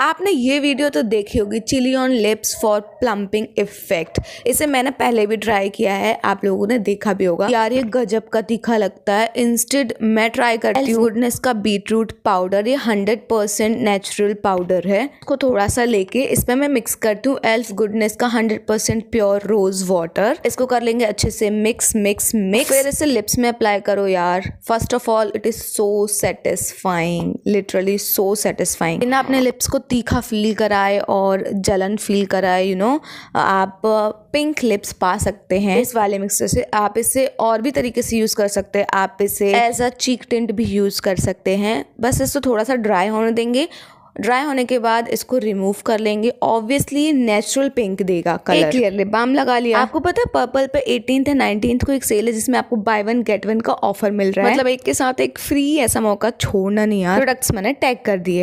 आपने ये वीडियो तो देखी होगी chilli on lips for plumping effect इसे मैंने पहले भी ट्राई किया है आप लोगों ने देखा भी होगा यार ये गजब का तीखा लगता है इंस्टेड मैं ट्राई करती हूँ गुडनेस का बीटरूट पाउडर ये हंड्रेड परसेंट नेचुरल पाउडर है इसको थोड़ा सा लेके इसमें मैं मिक्स करती हूँ एल्फ गुडनेस का hundred percent pure rose water इसको कर लेंगे अच्छे से मिक्स मिक्स मिक्स फिर इसे लिप्स में अप्लाई करो यार first of all it is so satisfying literally so satisfying इन्हें अपने लिप्स को तीखा फ़ील कराए और जलन फ़ील कराए यू नो आप पिंक लिप्स पा सकते हैं इस वाले मिक्सचर से आप इसे और भी तरीके से यूज़ कर सकते हैं आप इसे एज अ चीक टिंट भी यूज़ कर सकते हैं बस इसको थोड़ा सा ड्राई होने देंगे ड्राई होने के बाद इसको रिमूव कर लेंगे ऑब्वियसली नेचुरल पिंक देगा कलर क्लियर लिप बाम लगा लिया आपको पता है पर्पल पे एटीन या नाइनटीन को एक सेल है जिसमें आपको बाय वन गेट वन का ऑफर मिल रहा है मतलब एक के साथ एक फ्री ऐसा मौका छोड़ना नहीं यार प्रोडक्ट्स मैंने टैग कर दिए